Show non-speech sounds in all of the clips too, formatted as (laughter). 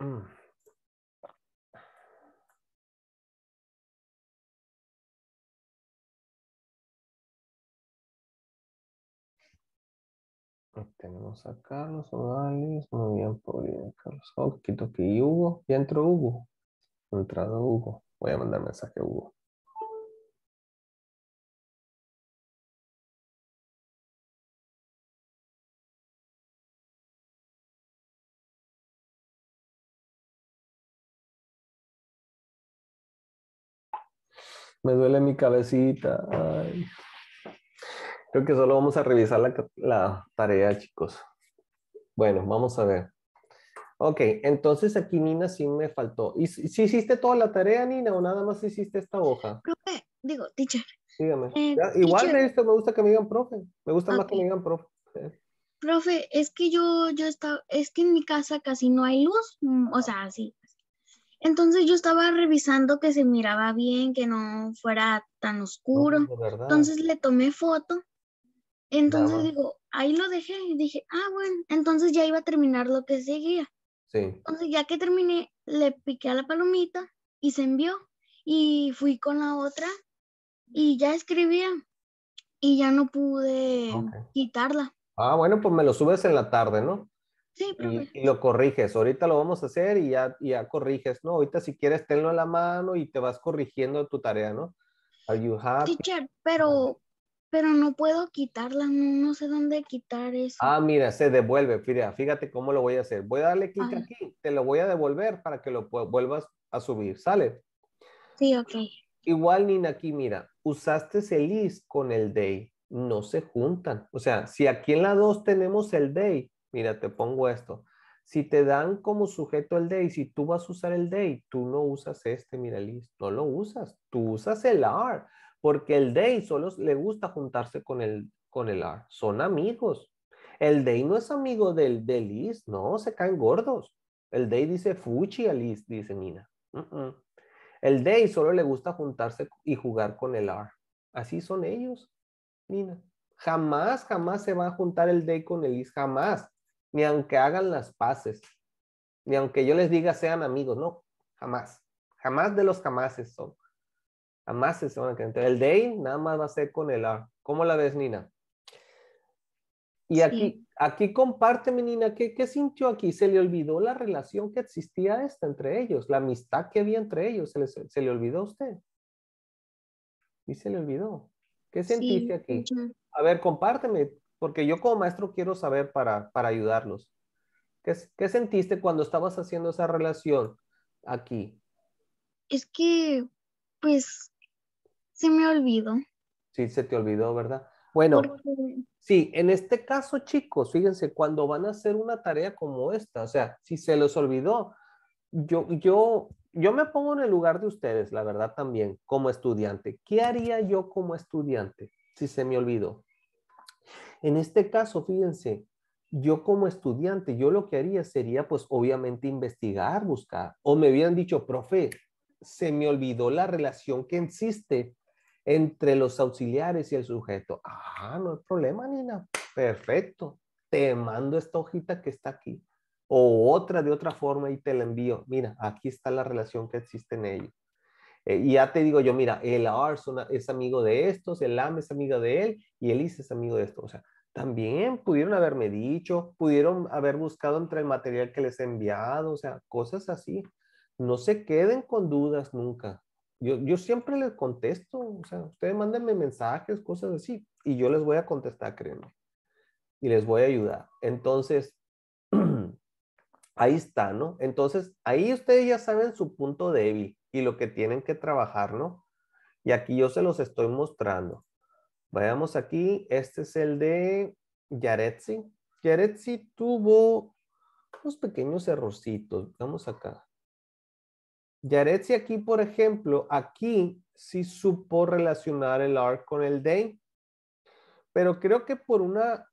Mm. Tenemos a Carlos Ovales, muy bien, Paulina, Carlos Quito que Hugo, ya entró Hugo, entrado Hugo, voy a mandar mensaje a Hugo. Me duele mi cabecita. Creo que solo vamos a revisar la, tarea, chicos. Bueno, vamos a ver. Ok, entonces aquí Nina sí me faltó. ¿Y si, hiciste toda la tarea, Nina, o nada más hiciste esta hoja? Profe, digo, teacher. Dígame. Eh, igual Esto me gusta que me digan profe. Me gusta más que me digan profe. Profe, es que yo, yo estaba, es que en mi casa casi no hay luz, mm, o sea, sí, entonces yo estaba revisando que se miraba bien, que no fuera tan oscuro. Pues, entonces le tomé foto. Entonces digo, ahí lo dejé y dije, ah, bueno, entonces ya iba a terminar lo que seguía. Sí. Entonces ya que terminé, le piqué a la palomita y se envió. Y fui con la otra y ya escribía y ya no pude quitarla. Ah, bueno, pues me lo subes en la tarde, ¿no? Sí, Y, lo corriges. Ahorita lo vamos a hacer y ya, ya corriges, ¿no? Ahorita si quieres tenlo en la mano y te vas corrigiendo tu tarea, ¿no? Teacher, pero, pero no puedo quitarla, no, sé dónde quitar eso. Ah, mira, se devuelve, fíjate cómo lo voy a hacer. Voy a darle clic aquí, te lo voy a devolver para que lo vuelvas a subir, ¿sale? Sí, ok. Igual, Nina, aquí, mira, usaste el is con el day, no se juntan. O sea, si aquí en la 2 tenemos el day, mira, te pongo esto. Si te dan como sujeto el day, si tú vas a usar el day, tú no usas este, mira, Liz, no lo usas. Tú usas el are, porque el day solo le gusta juntarse con el, con Son amigos. El day no es amigo del, de Liz, no, se caen gordos. El day dice fuchi a Liz, dice Nina. El day solo le gusta juntarse y jugar con el are. Así son ellos, Nina. Jamás, jamás se va a juntar el day con el Liz, jamás ni aunque hagan las paces, ni aunque yo les diga sean amigos, no, jamás, jamás de los jamases son, jamás se van a quedar. El day nada más va a ser con el a, ¿Cómo la ves, Nina? Y aquí, aquí comparte, Nina, ¿qué, sintió aquí? Se le olvidó la relación que existía esta entre ellos, la amistad que había entre ellos, se le, olvidó a usted. Y se le olvidó. ¿Qué sentiste aquí? A ver, compárteme, porque yo como maestro quiero saber para, ayudarlos. ¿Qué, sentiste cuando estabas haciendo esa relación aquí? Es que, pues, se me olvidó. Sí, se te olvidó, ¿verdad? Bueno, sí, en este caso, chicos, fíjense, cuando van a hacer una tarea como esta, o sea, si se les olvidó, yo, yo, yo me pongo en el lugar de ustedes, la verdad también, como estudiante. ¿Qué haría yo como estudiante si se me olvidó? En este caso, fíjense, yo como estudiante, yo lo que haría sería, pues, obviamente investigar, buscar. O me habían dicho, profe, se me olvidó la relación que existe entre los auxiliares y el sujeto. Ah, no hay problema, Nina. Perfecto. Te mando esta hojita que está aquí. O otra de otra forma y te la envío. Mira, aquí está la relación que existe en ello. Eh, y ya te digo yo, mira, el Arson es amigo de estos, el AM es amigo de él y el IS es amigo de estos. O sea, también pudieron haberme dicho, pudieron haber buscado entre el material que les he enviado, o sea, cosas así. No se queden con dudas nunca. Yo, siempre les contesto, o sea, ustedes mándenme mensajes, cosas así, y yo les voy a contestar, créanme, y les voy a ayudar. Entonces, (clears throat) ahí está, ¿no? Entonces, ahí ustedes ya saben su punto débil y lo que tienen que trabajar, ¿no? Y aquí yo se los estoy mostrando. Veamos aquí, este es el de Yaretsi. Yaretsi tuvo unos pequeños errorcitos, vamos acá. Yaretsi aquí, por ejemplo, aquí sí supo relacionar el ARC con el DAY, pero creo que por una,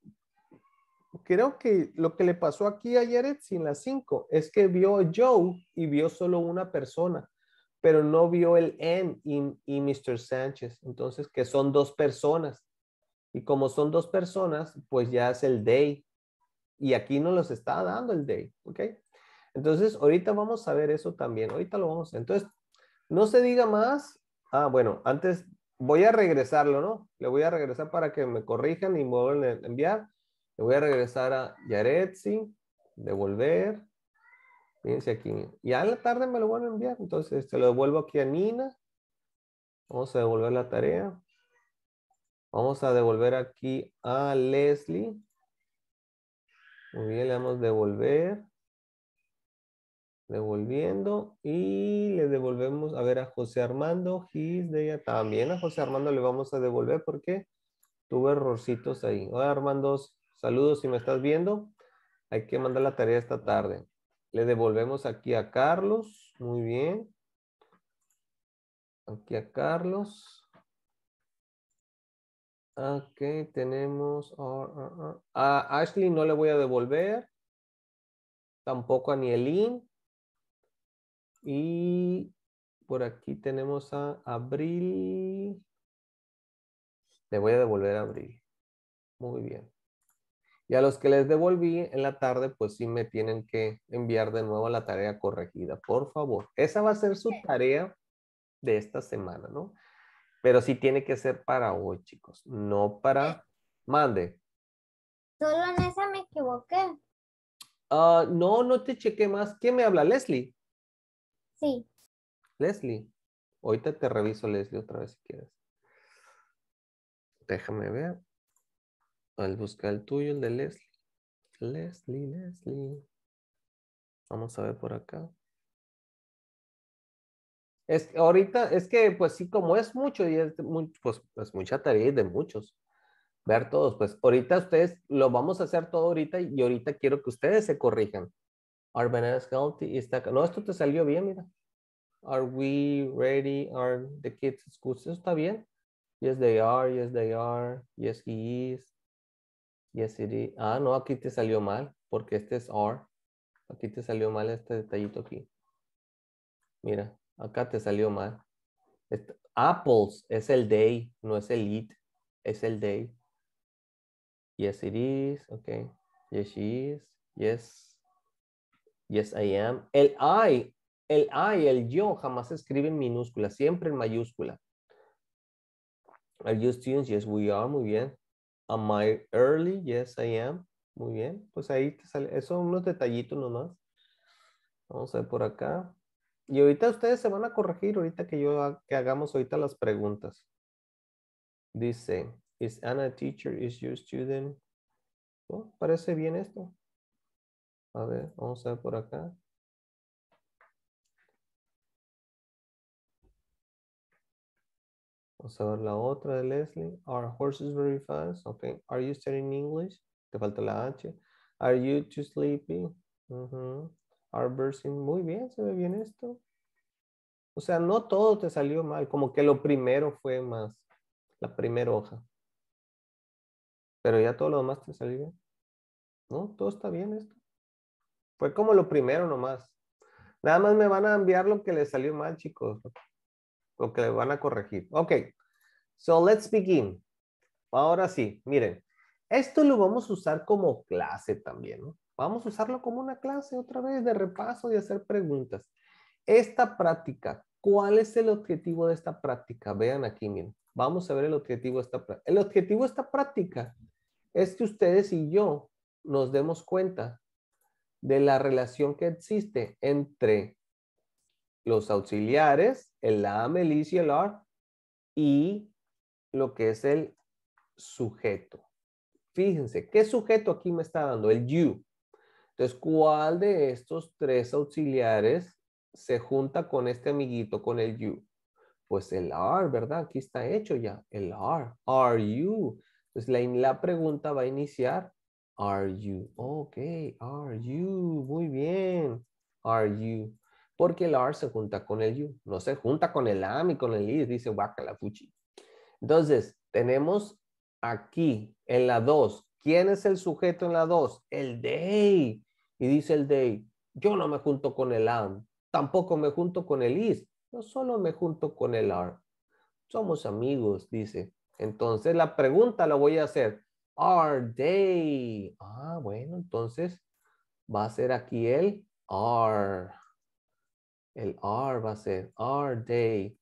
creo que lo que le pasó aquí a Yaretsi en la 5 es que vio a Joe y vio solo una persona pero no vio el M y, y Mr. Sánchez, entonces que son dos personas. Y como son dos personas, pues ya es el day. Y aquí no los está dando el day, ¿ok? Entonces, ahorita vamos a ver eso también. Ahorita lo vamos a... Entonces, no se diga más. Ah, bueno, antes voy a regresarlo, ¿no? Le voy a regresar para que me corrijan y me vuelvan a enviar. Le voy a regresar a Yaretsi, devolver. Fíjense aquí. Ya en la tarde me lo van a enviar. Entonces se lo devuelvo aquí a Nina. Vamos a devolver la tarea. Vamos a devolver aquí a Leslie. Muy bien, le vamos a devolver. Devolviendo. Y le devolvemos, a ver, a José Armando. His de ella. También a José Armando le vamos a devolver porque tuve errorcitos ahí. Hola Armando, saludos si me estás viendo. Hay que mandar la tarea esta tarde. Le devolvemos aquí a Carlos. Muy bien. Aquí a Carlos. Ok, tenemos ah, ah, ah. a Ashley, no le voy a devolver. Tampoco a Nielin. Y por aquí tenemos a Abril. Le voy a devolver a Abril. Muy bien. Y a los que les devolví en la tarde, pues sí me tienen que enviar de nuevo la tarea corregida, por favor. Esa va a ser su tarea de esta semana, ¿no? Pero sí tiene que ser para hoy, chicos, no para... Mande. Solo en esa me equivoqué. Ah, no, no te chequé más. ¿Quién me habla? ¿Leslie? Sí. Leslie. Ahorita te reviso, Leslie, otra vez si quieres. Déjame ver al buscar el tuyo, el de Leslie. Leslie, Leslie. Vamos a ver por acá. Es que ahorita, es que pues sí, como es mucho y es, pues, mucha tarea de muchos. Ver todos, pues ahorita ustedes lo vamos a hacer todo ahorita y ahorita quiero que ustedes se corrijan. Are bananas está No, esto te salió bien, mira. Are we ready? Are the kids school? está bien. Yes, they are. Yes, they are. Yes, he is. Yes, it Ah, no, aquí te salió mal, porque este es R. Aquí te salió mal este detallito aquí. Mira, acá te salió mal. apples es el day, no es el it, es el day. Yes, it is. Okay. Yes, she is. Yes. Yes, I am. El I, el I, el yo jamás se escribe en minúscula, siempre en mayúscula. Are you students? Yes, we are. Muy bien. Am I early? Yes, I am. Muy bien. Pues ahí te sale. Eso son unos detallitos nomás. Vamos a ver por acá. Y ahorita ustedes se van a corregir ahorita que yo que hagamos ahorita las preguntas. Dice, is Anna a teacher? Is your student? Oh, parece bien esto. A ver, vamos a ver por acá. Vamos a ver la otra de Leslie. Are horses very fast? Okay. Are you studying English? Te falta la H. Are you too sleepy? Are birds in... Muy bien, se ve bien esto. O sea, no todo te salió mal, como que lo primero fue más, la primera hoja. Pero ya todo lo demás te salió bien. ¿No? Todo está bien esto. Fue como lo primero nomás. Nada más me van a enviar lo que le salió mal, chicos. Lo que le van a corregir. Ok. So let's begin. Ahora sí, miren. Esto lo vamos a usar como clase también, Vamos a usarlo como una clase otra vez de repaso y hacer preguntas. Esta práctica, ¿cuál es el objetivo de esta práctica? Vean aquí, miren. Vamos a ver el objetivo de esta práctica. El objetivo de esta práctica es que ustedes y yo nos demos cuenta de la relación que existe entre los auxiliares, el am, el is y el are, y lo que es el sujeto. Fíjense, ¿qué sujeto aquí me está dando? El you. Entonces, ¿cuál de estos tres auxiliares se junta con este amiguito, con el you? Pues el are, ¿verdad? Aquí está hecho ya, el are. Are you? Entonces, la, la pregunta va a iniciar, are you? Ok, are you? Muy bien. Are you? porque el R se junta con el U, no se junta con el am y con el is. dice fuchi. Entonces, tenemos aquí en la 2, ¿quién es el sujeto en la 2? El they. Y dice el they, yo no me junto con el am, tampoco me junto con el is, yo solo me junto con el are. Somos amigos, dice. Entonces la pregunta la voy a hacer, are they? Ah, bueno, entonces va a ser aquí el are. El are va a ser are they.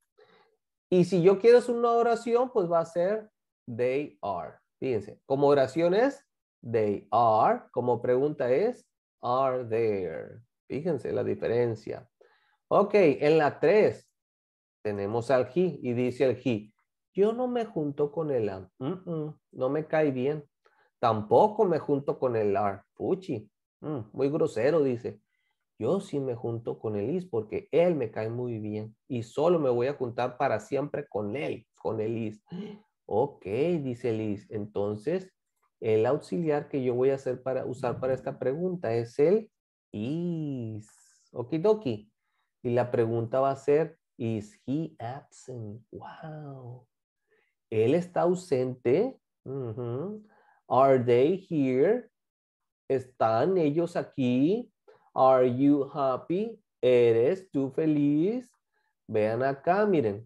Y si yo quiero hacer una oración, pues va a ser they are. Fíjense, como oración es they are, como pregunta es are there. Fíjense la diferencia. Ok, en la 3 tenemos al he y dice el he, yo no me junto con el am, no me cae bien. Tampoco me junto con el are, puchi, mm, muy grosero dice yo sí me junto con IS porque él me cae muy bien y solo me voy a juntar para siempre con él, con IS. Ok, dice Elis. Entonces, el auxiliar que yo voy a hacer para usar para esta pregunta es el is. Okidoki. Y la pregunta va a ser, is he absent? Wow. Él está ausente. Are they here? ¿Están ellos aquí? Are you happy? ¿Eres tú feliz? Vean acá, miren.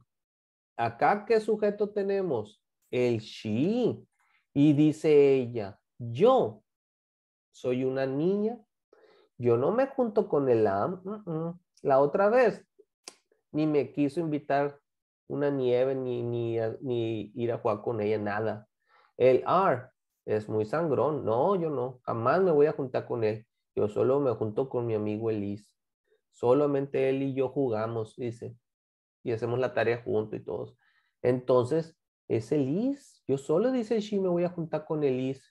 Acá, ¿qué sujeto tenemos? El she. Y dice ella, yo soy una niña. Yo no me junto con el am. La otra vez, ni me quiso invitar una nieve, ni, ni, ni ir a jugar con ella, nada. El are es muy sangrón. No, yo no. Jamás me voy a juntar con él. Yo solo me junto con mi amigo Elis. Solamente él y yo jugamos, dice. Y hacemos la tarea junto y todos. Entonces, es Elise. Yo solo, dice sí me voy a juntar con Elise.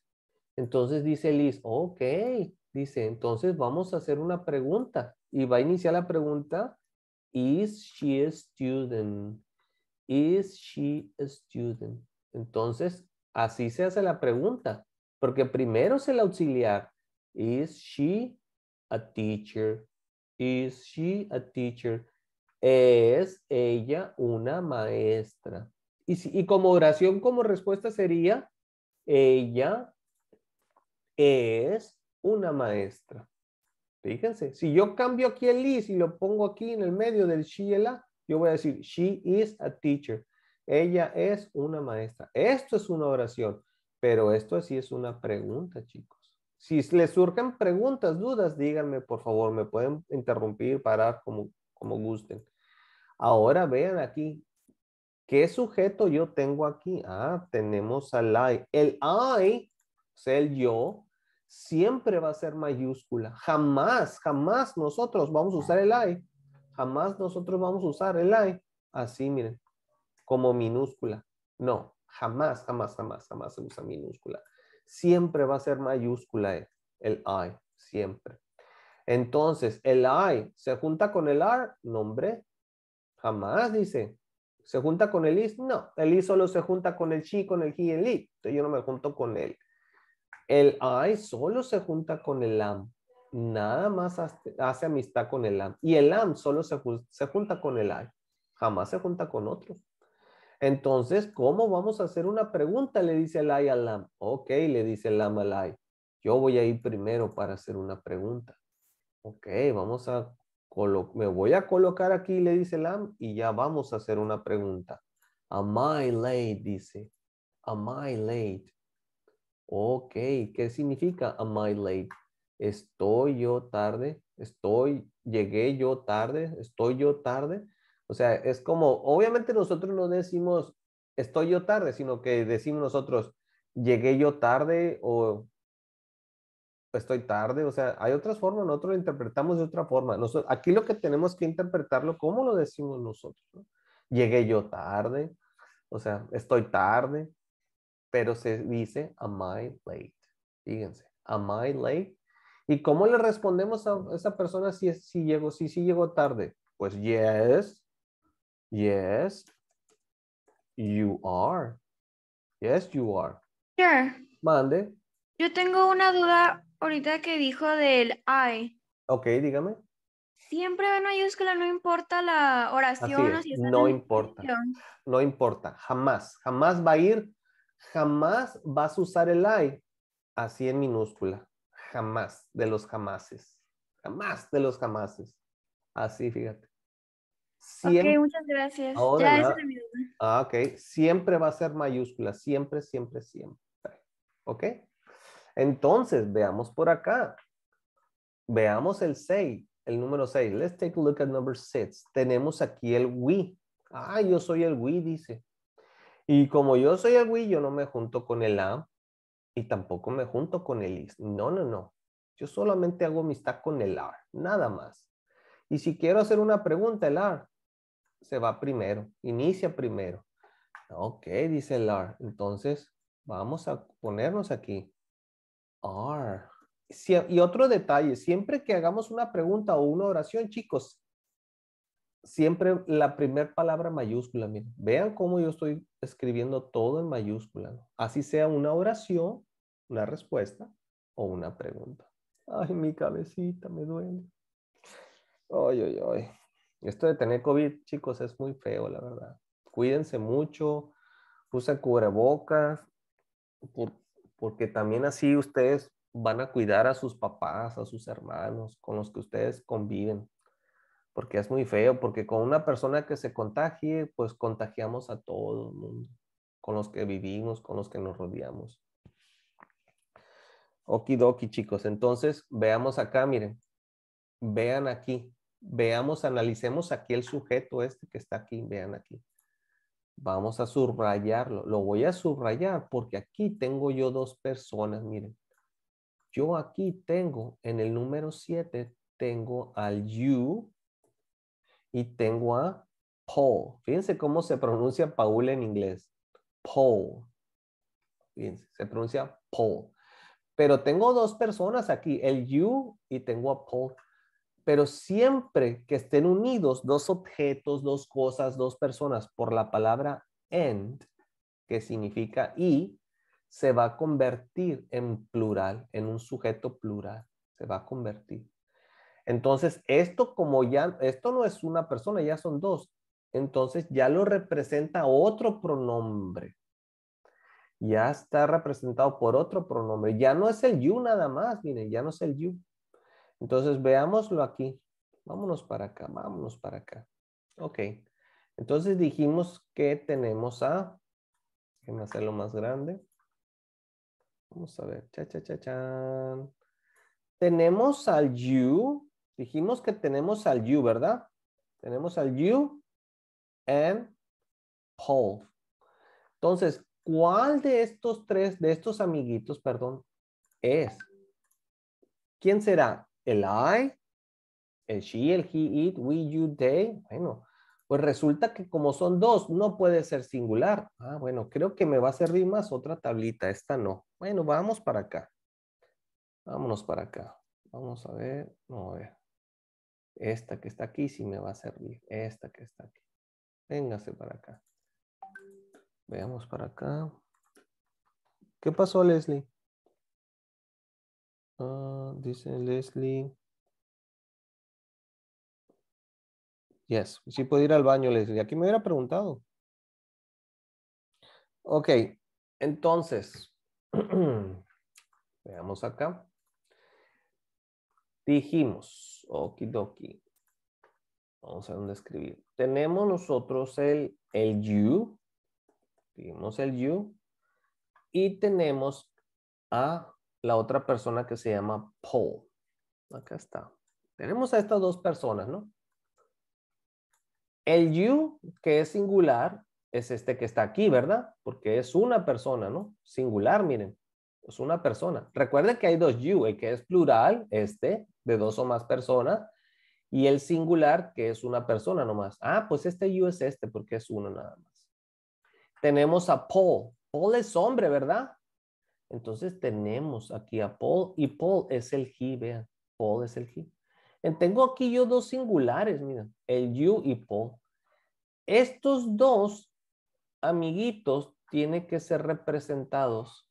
Entonces dice Elise, ok. Dice, entonces vamos a hacer una pregunta. Y va a iniciar la pregunta. Is she a student? Is she a student? Entonces, así se hace la pregunta. Porque primero es el auxiliar Is she a teacher? Is she a teacher? ¿Es ella una maestra? Y, como oración, como respuesta sería, ella es una maestra. Fíjense, si yo cambio aquí el is y lo pongo aquí en el medio del she y yo voy a decir, she is a teacher. Ella es una maestra. Esto es una oración, pero esto sí es una pregunta, chicos. Si les surgen preguntas, dudas, díganme, por favor, me pueden interrumpir, parar, como, como gusten. Ahora vean aquí, ¿qué sujeto yo tengo aquí? Ah, tenemos al I. El I, o sea, el yo, siempre va a ser mayúscula. Jamás, jamás nosotros vamos a usar el I. Jamás nosotros vamos a usar el I. Así, miren, como minúscula. No, jamás, jamás, jamás, jamás se usa minúscula siempre va a ser mayúscula e, el I, siempre. Entonces, el I se junta con el R, nombre, jamás dice. ¿Se junta con el I, No, el I solo se junta con el Chi, con el he, el it. Entonces yo no me junto con él. El I solo se junta con el am. Nada más hace, amistad con el am. Y el am solo se, se junta con el I. Jamás se junta con otros. Entonces, ¿cómo vamos a hacer una pregunta? Le dice el a al lam. Ok, le dice el lam al Yo voy a ir primero para hacer una pregunta. Ok, vamos a me voy a colocar aquí, le dice el y ya vamos a hacer una pregunta. Am I late? Dice. Am I late? Ok, ¿qué significa am I late? Estoy yo tarde, estoy, llegué yo tarde, estoy yo tarde. O sea, es como, obviamente nosotros no decimos, estoy yo tarde, sino que decimos nosotros, llegué yo tarde o estoy tarde. O sea, hay otras formas, nosotros lo interpretamos de otra forma. Nosotros, aquí lo que tenemos que interpretarlo, ¿cómo lo decimos nosotros? Llegué yo tarde, o sea, estoy tarde, pero se dice, am I late? Fíjense, am I late? ¿Y cómo le respondemos a esa persona si, si llegó, si, si llegó tarde? Pues yes, Yes, you are. Yes, you are. Sure. Mande. Yo tengo una duda ahorita que dijo del I. Ok, dígame. Siempre en mayúscula, no importa la oración. no importa. No importa, jamás. Jamás va a ir, jamás vas a usar el I así en minúscula. Jamás, de los jamases. Jamás de los jamases. Así, fíjate ok, muchas gracias. Oh, ya, es ah, ok. Siempre va a ser mayúscula. Siempre, siempre, siempre. ¿Ok? Entonces, veamos por acá. Veamos el 6, el número 6. Let's take a look at number 6. Tenemos aquí el we. Ah, yo soy el we, dice. Y como yo soy el we, yo no me junto con el a. y tampoco me junto con el is. No, no, no. Yo solamente hago amistad con el a nada más. Y si quiero hacer una pregunta, el are, se va primero, inicia primero. Ok, dice el Entonces, vamos a ponernos aquí. R. y otro detalle, siempre que hagamos una pregunta o una oración, chicos, siempre la primera palabra mayúscula. Miren, vean cómo yo estoy escribiendo todo en mayúscula. Así sea una oración, una respuesta o una pregunta. Ay, mi cabecita me duele. Ay, ay, ay. Esto de tener COVID, chicos, es muy feo, la verdad. Cuídense mucho, usen cubrebocas, porque también así ustedes van a cuidar a sus papás, a sus hermanos, con los que ustedes conviven. Porque es muy feo, porque con una persona que se contagie, pues contagiamos a todo el mundo, con los que vivimos, con los que nos rodeamos. Okidoki, chicos. Entonces, veamos acá, miren. Vean aquí veamos, analicemos aquí el sujeto este que está aquí, vean aquí. Vamos a subrayarlo. Lo voy a subrayar porque aquí tengo yo dos personas, miren. Yo aquí tengo, en el número 7, tengo al you y tengo a Paul. Fíjense cómo se pronuncia Paul en inglés. Paul. Fíjense, se pronuncia Paul. Pero tengo dos personas aquí, el you y tengo a Paul pero siempre que estén unidos dos objetos, dos cosas, dos personas por la palabra and, que significa y, se va a convertir en plural, en un sujeto plural, se va a convertir. Entonces, esto como ya, esto no es una persona, ya son dos, entonces ya lo representa otro pronombre. Ya está representado por otro pronombre. Ya no es el you nada más, miren, ya no es el you. Entonces, veámoslo aquí. Vámonos para acá, vámonos para acá. Ok. Entonces dijimos que tenemos a, déjenme hacerlo más grande. Vamos a ver, cha, cha, cha, cha. Tenemos al you, dijimos que tenemos al you, ¿verdad? Tenemos al you and Paul. Entonces, ¿cuál de estos tres, de estos amiguitos, perdón, es? ¿Quién será? el I, el she, el he, it, we, you, they. Bueno, pues resulta que como son dos, no puede ser singular. Ah, bueno, creo que me va a servir más otra tablita, esta no. Bueno, vamos para acá. Vámonos para acá. Vamos a ver, no, a ver. Esta que está aquí sí me va a servir. Esta que está aquí. Véngase para acá. Veamos para acá. ¿Qué pasó, Leslie? Ah, dice Leslie. Yes, sí puede ir al baño, Leslie. Aquí me hubiera preguntado. Ok, entonces, (clears throat) veamos acá. Dijimos, okidoki. Vamos a dónde escribir. Tenemos nosotros el, el you. Dijimos el you. Y tenemos a la otra persona que se llama Paul. Acá está. Tenemos a estas dos personas, ¿no? El you, que es singular, es este que está aquí, ¿verdad? Porque es una persona, ¿no? Singular, miren. Es una persona. Recuerden que hay dos you, el que es plural, este, de dos o más personas, y el singular, que es una persona nomás. Ah, pues este you es este, porque es uno nada más. Tenemos a Paul. Paul es hombre, ¿verdad? Entonces tenemos aquí a Paul y Paul es el he, vean. Paul es el he. Tengo aquí yo dos singulares, mira, el you y Paul. Estos dos amiguitos tienen que ser representados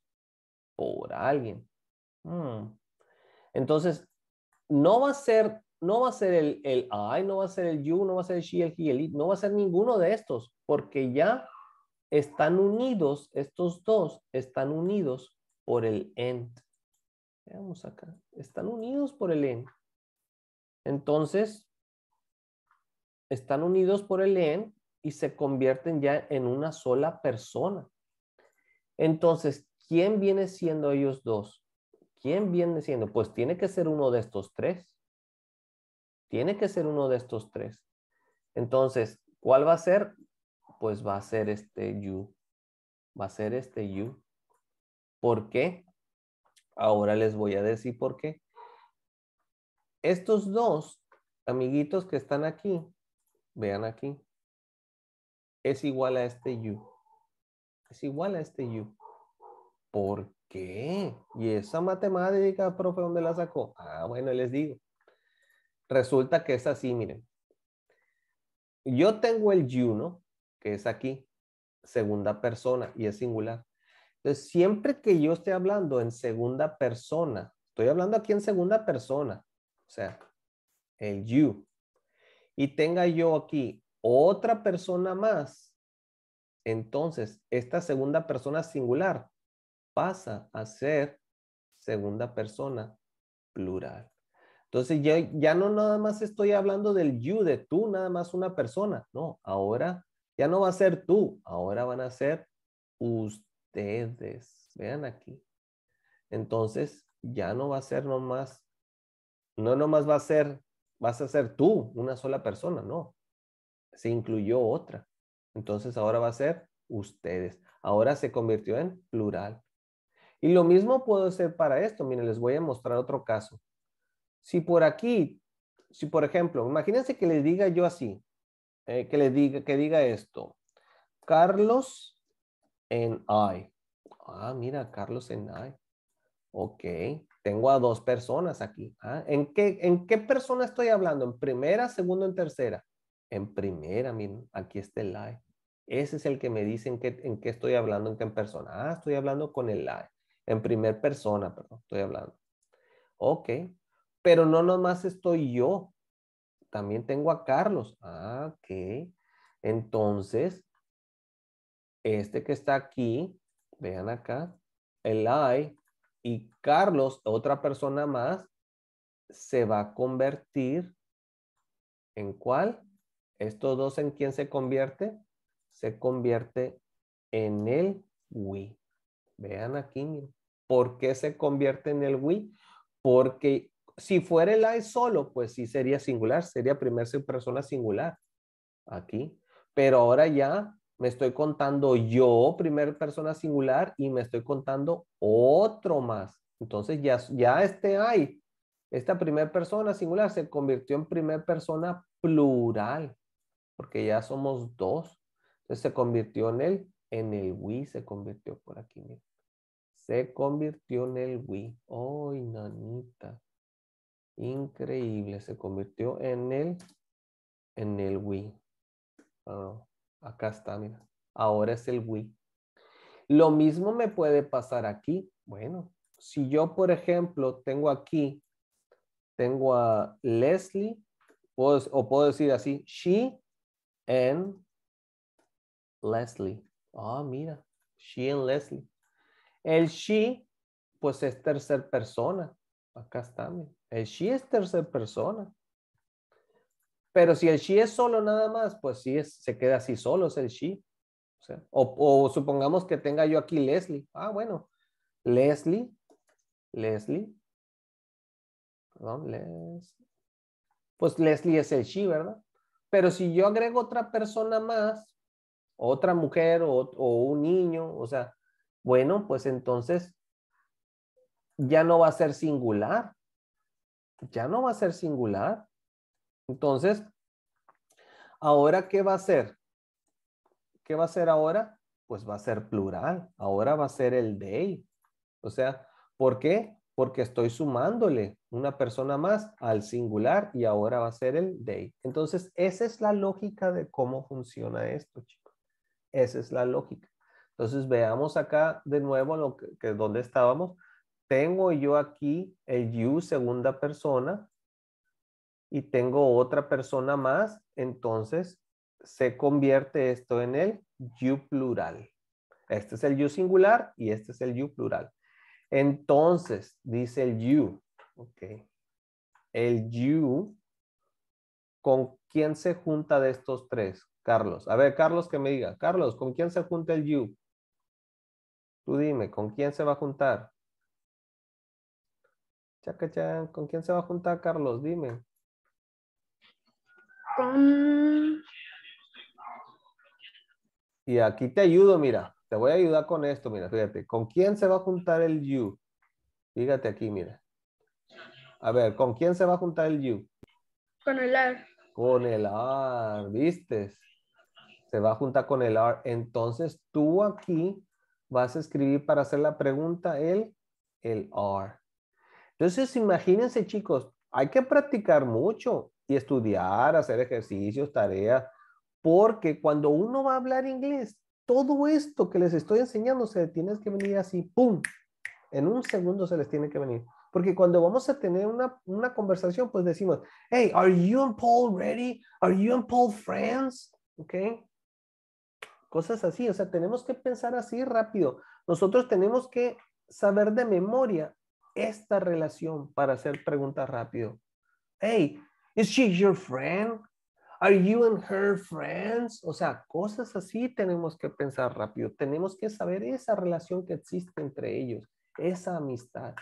por alguien. Hmm. Entonces, no va a ser, no va a ser el, I, no va a ser el you, no va a ser el she, el he, el it, no va a ser ninguno de estos, porque ya están unidos, estos dos están unidos por el end. Veamos acá. Están unidos por el end. Entonces, están unidos por el end y se convierten ya en una sola persona. Entonces, ¿quién viene siendo ellos dos? ¿Quién viene siendo? Pues tiene que ser uno de estos tres. Tiene que ser uno de estos tres. Entonces, ¿cuál va a ser? Pues va a ser este you. Va a ser este you. ¿Por qué? Ahora les voy a decir por qué. Estos dos amiguitos que están aquí, vean aquí, es igual a este you. Es igual a este you. ¿Por qué? ¿Y esa matemática, profe, dónde la sacó? Ah, bueno, les digo. Resulta que es así, miren. Yo tengo el you, ¿no? Que es aquí, segunda persona, y es singular. Entonces, siempre que yo esté hablando en segunda persona, estoy hablando aquí en segunda persona, o sea, el you, y tenga yo aquí otra persona más, entonces esta segunda persona singular pasa a ser segunda persona plural. Entonces ya, ya no nada más estoy hablando del you, de tú, nada más una persona. No, ahora ya no va a ser tú, ahora van a ser usted ustedes. Vean aquí. Entonces, ya no va a ser nomás, no nomás va a ser, vas a ser tú, una sola persona, no. Se incluyó otra. Entonces, ahora va a ser ustedes. Ahora se convirtió en plural. Y lo mismo puedo hacer para esto. Miren, les voy a mostrar otro caso. Si por aquí, si por ejemplo, imagínense que les diga yo así, eh, que les diga, que diga esto. Carlos en I. Ah, mira, Carlos en I. Ok, tengo a dos personas aquí. Ah, ¿en, qué, ¿En qué persona estoy hablando? ¿En primera, segunda en tercera? En primera, miren, aquí está el I. Ese es el que me dice en qué, en qué estoy hablando, en qué persona. Ah, estoy hablando con el I. En primera persona, perdón, estoy hablando. Ok, pero no nomás estoy yo. También tengo a Carlos. Ah, ok. Entonces, este que está aquí, vean acá, el I y Carlos, otra persona más, se va a convertir en cuál? Estos dos en quién se convierte? Se convierte en el Wii. Vean aquí, ¿Por qué se convierte en el Wii? Porque si fuera el I solo, pues sí sería singular, sería primera persona singular. Aquí. Pero ahora ya me estoy contando yo, primera persona singular, y me estoy contando otro más. Entonces ya, ya este hay, esta primera persona singular se convirtió en primera persona plural, porque ya somos dos. Entonces se convirtió en el, en el we, se convirtió por aquí. Mira. Se convirtió en el we. ¡Ay, nanita! Increíble, se convirtió en el, en el we. Ah. Acá está, mira. Ahora es el we. Lo mismo me puede pasar aquí. Bueno, si yo, por ejemplo, tengo aquí, tengo a Leslie, o puedo decir así, she and Leslie. Ah, mira, she and Leslie. El she, pues es tercer persona. Acá está, mira. El she es tercera persona. Pero si el she es solo nada más, pues sí, se queda así solo, es el she. O, supongamos que tenga yo aquí Leslie. Ah, bueno. Leslie. Leslie. Perdón, Leslie. Pues Leslie es el she, ¿verdad? Pero si yo agrego otra persona más, otra mujer o, o un niño, o sea, bueno, pues entonces ya no va a ser singular. Ya no va a ser singular. Entonces, ahora, ¿qué va a ser? ¿Qué va a ser ahora? Pues va a ser plural. Ahora va a ser el they. O sea, ¿por qué? Porque estoy sumándole una persona más al singular y ahora va a ser el they. Entonces, esa es la lógica de cómo funciona esto, chicos. Esa es la lógica. Entonces, veamos acá de nuevo lo que, que donde estábamos. Tengo yo aquí el you segunda persona, y tengo otra persona más, entonces se convierte esto en el you plural. Este es el you singular y este es el you plural. Entonces, dice el you, Ok. el you, ¿con quién se junta de estos tres? Carlos, a ver, Carlos que me diga, Carlos, ¿con quién se junta el you? Tú dime, ¿con quién se va a juntar? Chacachán, ¿con quién se va a juntar, Carlos? Dime. Y aquí te ayudo, mira. Te voy a ayudar con esto, mira, fíjate. ¿Con quién se va a juntar el you? Fíjate aquí, mira. A ver, ¿con quién se va a juntar el you? Con el r Con el r ¿viste? Se va a juntar con el r Entonces tú aquí vas a escribir para hacer la pregunta el, el Entonces imagínense chicos, hay que practicar mucho y estudiar, hacer ejercicios, tareas, porque cuando uno va a hablar inglés, todo esto que les estoy enseñando se tiene que venir así, ¡pum! En un segundo se les tiene que venir. Porque cuando vamos a tener una, una conversación, pues decimos, hey, are you and Paul ready? Are you and Paul friends? ¿Ok? Cosas así, o sea, tenemos que pensar así rápido. Nosotros tenemos que saber de memoria esta relación para hacer preguntas rápido. Hey, ¿Is she your friend? ¿Are you and her friends? O sea, cosas así tenemos que pensar rápido. Tenemos que saber esa relación que existe entre ellos, esa amistad.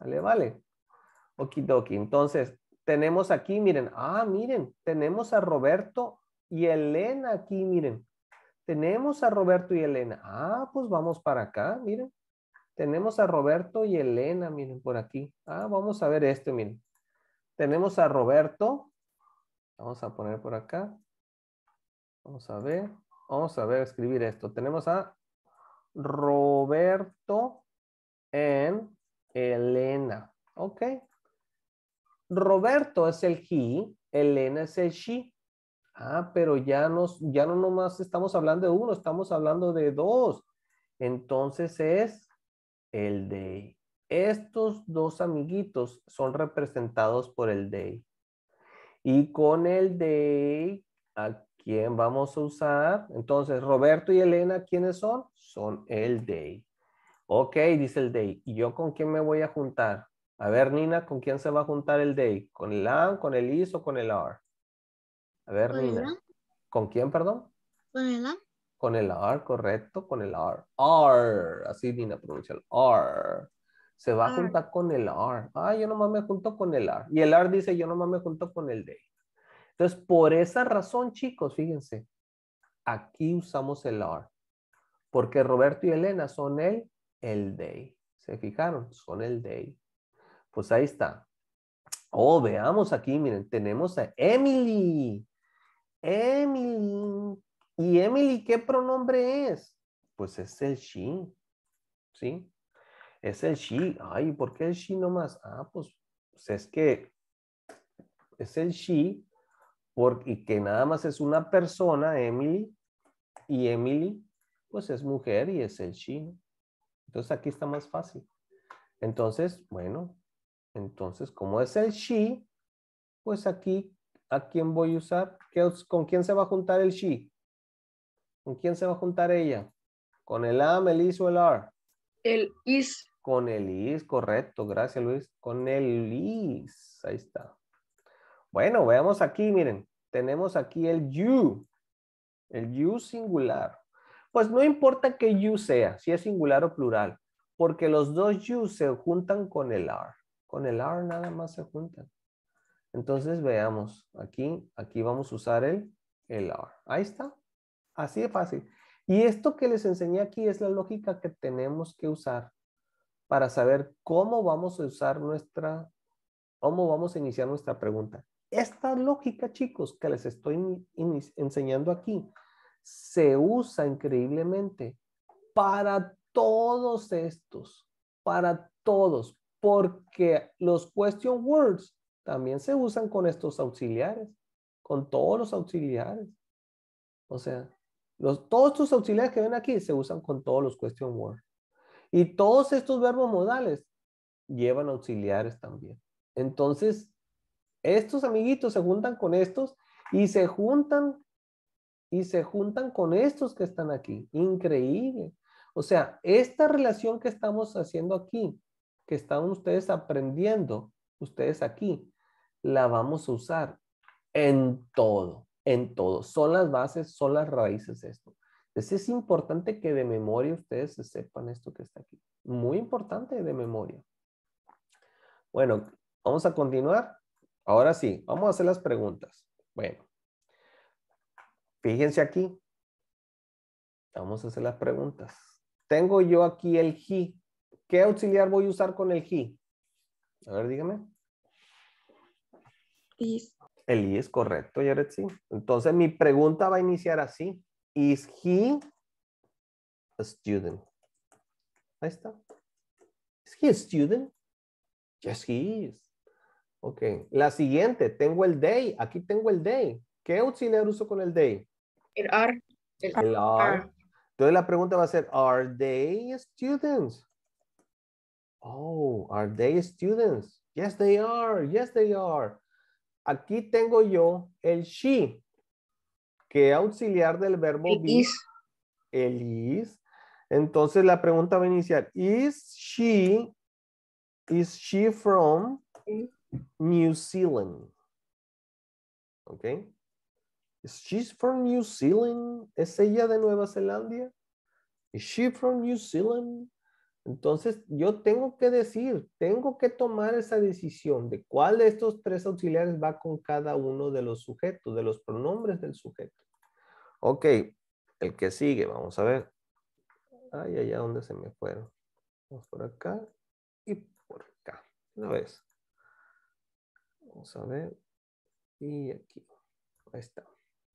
¿Sale? Vale. Okidoki. Entonces, tenemos aquí, miren, ah, miren, tenemos a Roberto y Elena aquí, miren. Tenemos a Roberto y Elena. Ah, pues vamos para acá, miren. Tenemos a Roberto y Elena, miren, por aquí. Ah, vamos a ver esto, miren. Tenemos a Roberto. Vamos a poner por acá. Vamos a ver. Vamos a ver, escribir esto. Tenemos a Roberto en Elena. Ok. Roberto es el he, Elena es el she. Ah, pero ya, nos, ya no nomás estamos hablando de uno, estamos hablando de dos. Entonces es el de estos dos amiguitos son representados por el day Y con el day ¿a quién vamos a usar? Entonces, Roberto y Elena, ¿quiénes son? Son el day. Ok, dice el day. ¿Y yo con quién me voy a juntar? A ver, Nina, ¿con quién se va a juntar el day? ¿Con el con el is o con el R? A ver, Nina. ¿Con quién, perdón? Con el am. Con el R. correcto, con el R. R, así Nina pronuncia el are se va a juntar con el R. Ah, yo nomás me junto con el R. Y el R dice, yo nomás me junto con el D. Entonces, por esa razón, chicos, fíjense, aquí usamos el R. Porque Roberto y Elena son el, el ¿Se fijaron? Son el they. Pues ahí está. Oh, veamos aquí, miren, tenemos a Emily. Emily. ¿Y Emily qué pronombre es? Pues es el she. ¿Sí? es el she. Ay, ¿por qué el she nomás? Ah, pues, pues, es que es el she porque y que nada más es una persona, Emily, y Emily, pues es mujer y es el she. Entonces aquí está más fácil. Entonces, bueno, entonces como es el she, pues aquí, ¿a quién voy a usar? ¿Con quién se va a juntar el she? ¿Con quién se va a juntar ella? ¿Con el am, el is o el are? El is. Con el is, correcto. Gracias, Luis. Con el is. Ahí está. Bueno, veamos aquí, miren. Tenemos aquí el you. El you singular. Pues no importa que you sea, si es singular o plural, porque los dos you se juntan con el are. Con el are nada más se juntan. Entonces veamos, aquí, aquí vamos a usar el, el are. Ahí está, así de fácil. Y esto que les enseñé aquí es la lógica que tenemos que usar para saber cómo vamos a usar nuestra, cómo vamos a iniciar nuestra pregunta. Esta lógica, chicos, que les estoy enseñando aquí, se usa increíblemente para todos estos, para todos, porque los question words también se usan con estos auxiliares, con todos los auxiliares. O sea, los, todos estos auxiliares que ven aquí se usan con todos los question words. Y todos estos verbos modales llevan auxiliares también. Entonces, estos amiguitos se juntan con estos y se juntan y se juntan con estos que están aquí. Increíble. O sea, esta relación que estamos haciendo aquí, que están ustedes aprendiendo, ustedes aquí, la vamos a usar en todo, en todo. Son las bases, son las raíces de esto es importante que de memoria ustedes sepan esto que está aquí. Muy importante de memoria. Bueno, vamos a continuar. Ahora sí, vamos a hacer las preguntas. Bueno, fíjense aquí. Vamos a hacer las preguntas. Tengo yo aquí el he. ¿Qué auxiliar voy a usar con el he? A ver, dígame. el El es correcto, Sí. Entonces mi pregunta va a iniciar así. Is he a student? Ahí está. Is he a student? Yes, he is. Ok. La siguiente, tengo el day. Aquí tengo el day. ¿Qué auxiliar uso con el day? El are. El, are. Entonces la pregunta va a ser, are they students? Oh, are they students? Yes, they are. Yes, they are. Aquí tengo yo el she que auxiliar del verbo be, is. el is. Entonces la pregunta va a iniciar, is she, is she from New Zealand? ¿Ok? Is she from New Zealand? ¿Es ella de Nueva Zelanda? Is she from New Zealand? Entonces, yo tengo que decir, tengo que tomar esa decisión de cuál de estos tres auxiliares va con cada uno de los sujetos, de los pronombres del sujeto. Ok, el que sigue, vamos a ver. Ay, allá donde se me fueron. Vamos por acá y por acá. Una vez. Vamos a ver. Y aquí. Ahí está.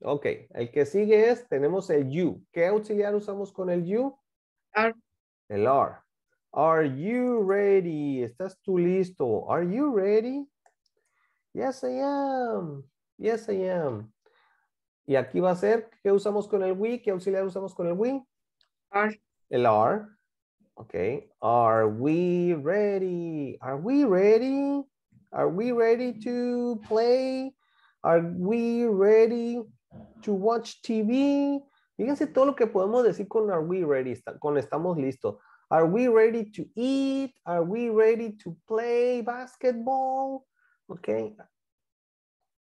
Ok, el que sigue es, tenemos el you. ¿Qué auxiliar usamos con el you? R. El R. Are you ready? ¿Estás tú listo? Are you ready? Yes, I am. Yes, I am. Y aquí va a ser, ¿qué usamos con el we? ¿Qué auxiliar usamos con el we? Are. El are. Ok. Are we ready? Are we ready? Are we ready to play? Are we ready to watch TV? Fíjense todo lo que podemos decir con are we ready, con estamos listos. Are we ready to eat? Are we ready to play basketball? Okay.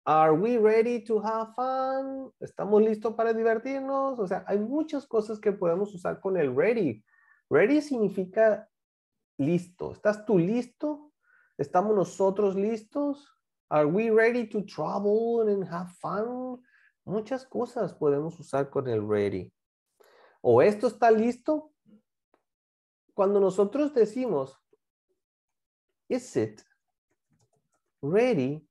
Are we ready to have fun? ¿Estamos listos para divertirnos? O sea, hay muchas cosas que podemos usar con el ready. Ready significa listo. ¿Estás tú listo? ¿Estamos nosotros listos? Are we ready to travel and have fun? Muchas cosas podemos usar con el ready. O esto está listo, cuando nosotros decimos, is it ready,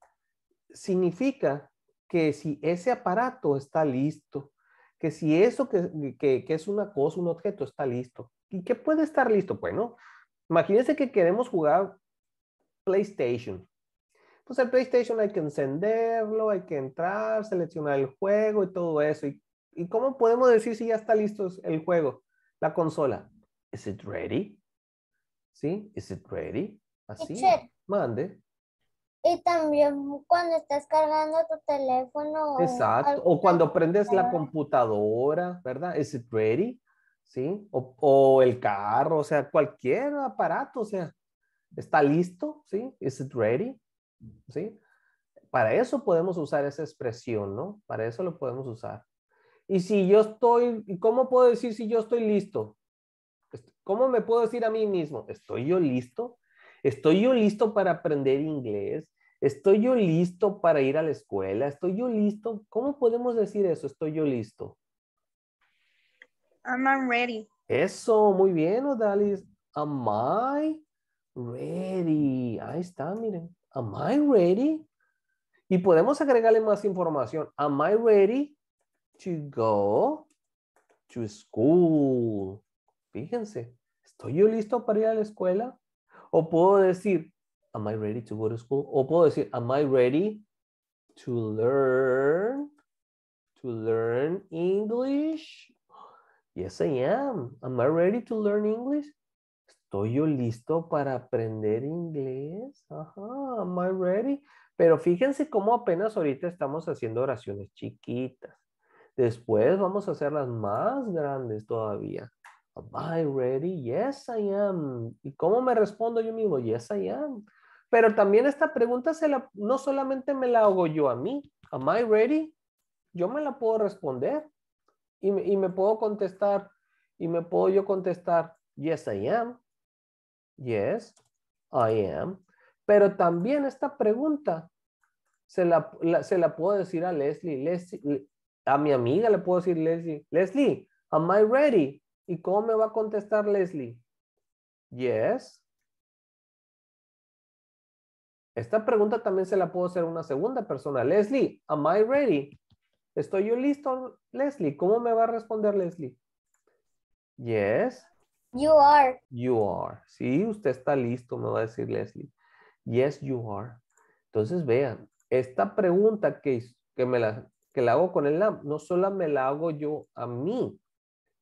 significa que si ese aparato está listo, que si eso que, es una cosa, un objeto, está listo. ¿Y qué puede estar listo? Bueno, imagínense que queremos jugar PlayStation. Pues el PlayStation hay que encenderlo, hay que entrar, seleccionar el juego y todo eso. y cómo podemos decir si ya está listo el juego, la consola? Is it ready? ¿Sí? Is it ready? Así. Mande. Y también cuando estás cargando tu teléfono. Exacto. O, cuando prendes la computadora, ¿verdad? Is it ready? ¿Sí? O, el carro, o sea, cualquier aparato, o sea, ¿está listo? ¿Sí? Is it ready? ¿Sí? Para eso podemos usar esa expresión, ¿no? Para eso lo podemos usar. Y si yo estoy, ¿cómo puedo decir si yo estoy listo? ¿Cómo me puedo decir a mí mismo, estoy yo listo? ¿Estoy yo listo para aprender inglés? ¿Estoy yo listo para ir a la escuela? ¿Estoy yo listo? ¿Cómo podemos decir eso? ¿Estoy yo listo? I'm not ready. Eso, muy bien, Odalis. Am I ready? Ahí está, miren. Am I ready? Y podemos agregarle más información. Am I ready to go to school? Fíjense, ¿estoy yo listo para ir a la escuela? O puedo decir, am I ready to go to school? O puedo decir, am I ready to learn? To learn English? Yes, I am. Am I ready to learn English? ¿Estoy yo listo para aprender inglés? Ajá, am I ready? Pero fíjense cómo apenas ahorita estamos haciendo oraciones chiquitas. Después vamos a hacer las más grandes todavía. Am I ready? Yes, I am. ¿Y cómo me respondo yo mismo? Yes, I am. Pero también esta pregunta se la, no solamente me la hago yo a mí. Am I ready? Yo me la puedo responder y me, puedo contestar y me puedo yo contestar yes, I am. Yes, I am. Pero también esta pregunta se la, se la puedo decir a Leslie, Leslie, a mi amiga le puedo decir Leslie, Leslie, am I ready? ¿Y cómo me va a contestar Leslie? Yes. Esta pregunta también se la puedo hacer a una segunda persona. Leslie, am I ready? ¿Estoy yo listo, Leslie? ¿Cómo me va a responder Leslie? Yes. You are. You are. Sí, usted está listo, me va a decir Leslie. Yes, you are. Entonces, vean, esta pregunta que, que, me la, que la hago con el LAMP, no solo me la hago yo a mí,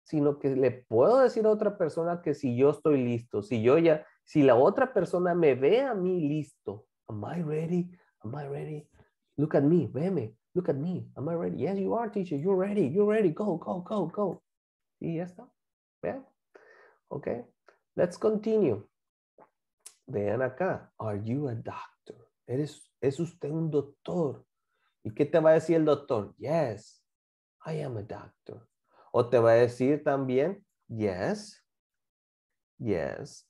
sino que le puedo decir a otra persona que si yo estoy listo, si yo ya, si la otra persona me ve a mí listo, am I ready? Am I ready? Look at me, veme, look at me, am I ready? Yes, you are, teacher, you're ready, you're ready, go, go, go, go. Y ya está, vean. Ok, let's continue. Vean acá, are you a doctor? ¿Eres, ¿Es usted un doctor? ¿Y qué te va a decir el doctor? Yes, I am a doctor. O te va a decir también, yes, yes,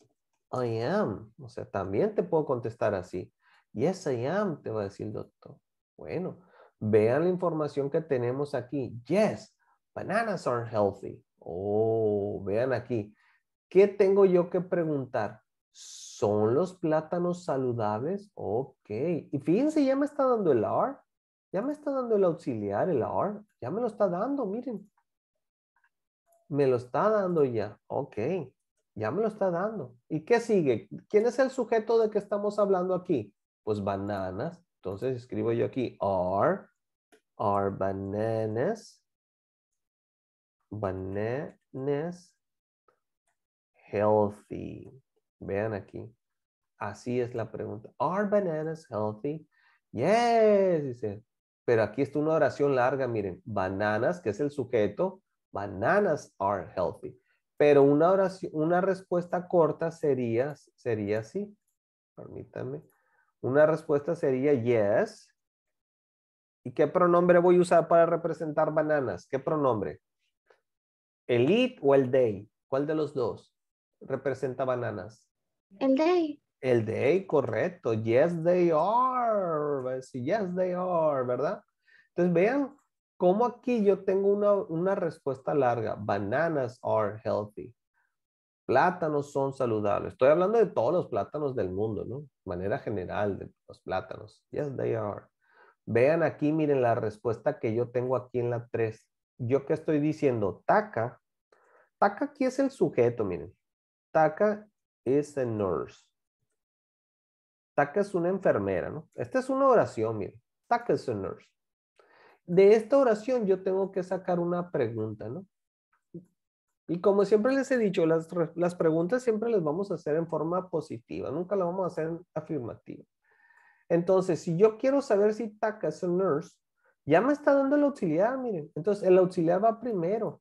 I am. O sea, también te puedo contestar así. Yes, I am, te va a decir el doctor. Bueno, vean la información que tenemos aquí. Yes, bananas are healthy. Oh, vean aquí. ¿Qué tengo yo que preguntar? ¿Son los plátanos saludables? Ok. Y fíjense, ya me está dando el R. Ya me está dando el auxiliar, el R. Ya me lo está dando, miren me lo está dando ya. Ok, ya me lo está dando. ¿Y qué sigue? ¿Quién es el sujeto de que estamos hablando aquí? Pues bananas. Entonces escribo yo aquí are, are bananas, bananas healthy. Vean aquí. Así es la pregunta. ¿Are bananas healthy? Yes, Pero aquí está una oración larga, miren. Bananas, que es el sujeto, Bananas are healthy. Pero una, una respuesta corta sería, sería así. Permítame. Una respuesta sería yes. ¿Y qué pronombre voy a usar para representar bananas? ¿Qué pronombre? ¿El it o el day. ¿Cuál de los dos representa bananas? El they. El day, correcto. Yes, they are. Yes, they are, ¿verdad? Entonces vean ¿Cómo aquí yo tengo una, respuesta larga? Bananas are healthy. Plátanos son saludables. Estoy hablando de todos los plátanos del mundo, ¿no? De manera general, de los plátanos. Yes, they are. Vean aquí, miren la respuesta que yo tengo aquí en la 3. Yo que estoy diciendo, taca. Taca aquí es el sujeto, miren. Taca is a nurse. Taca es una enfermera, ¿no? Esta es una oración, miren. Taca is a nurse de esta oración yo tengo que sacar una pregunta, ¿no? Y como siempre les he dicho, las, preguntas siempre las vamos a hacer en forma positiva, nunca las vamos a hacer afirmativa. Entonces, si yo quiero saber si TACA es un nurse, ya me está dando el auxiliar, miren. Entonces, el auxiliar va primero.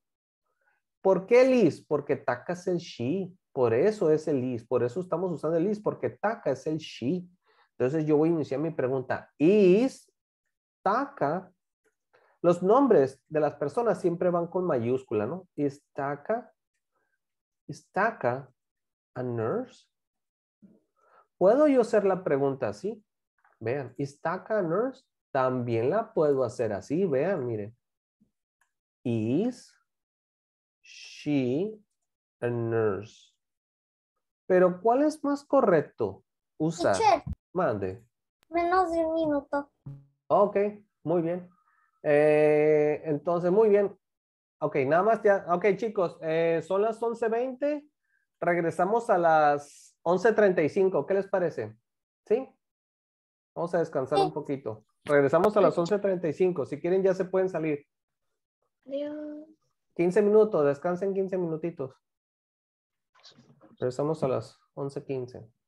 ¿Por qué el is? Porque Taka es el she. Por eso es el is. Por eso estamos usando el is, porque TACA es el she. Entonces, yo voy a iniciar mi pregunta. ¿Is TACA los nombres de las personas siempre van con mayúscula, ¿no? Estaca, estaca, a nurse. ¿Puedo yo hacer la pregunta así? Vean, estaca, a nurse. También la puedo hacer así, vean, miren. Is she a nurse? Pero ¿cuál es más correcto usar? Mande. Menos de un minuto. Ok, muy bien. Eh, entonces, muy bien. Ok, nada más ya. Ok, chicos, eh, son las 11.20. Regresamos a las 11.35. ¿Qué les parece? ¿Sí? Vamos a descansar un poquito. Regresamos a las 11.35. Si quieren, ya se pueden salir. Adiós. 15 minutos, descansen 15 minutitos. Regresamos a las 11.15.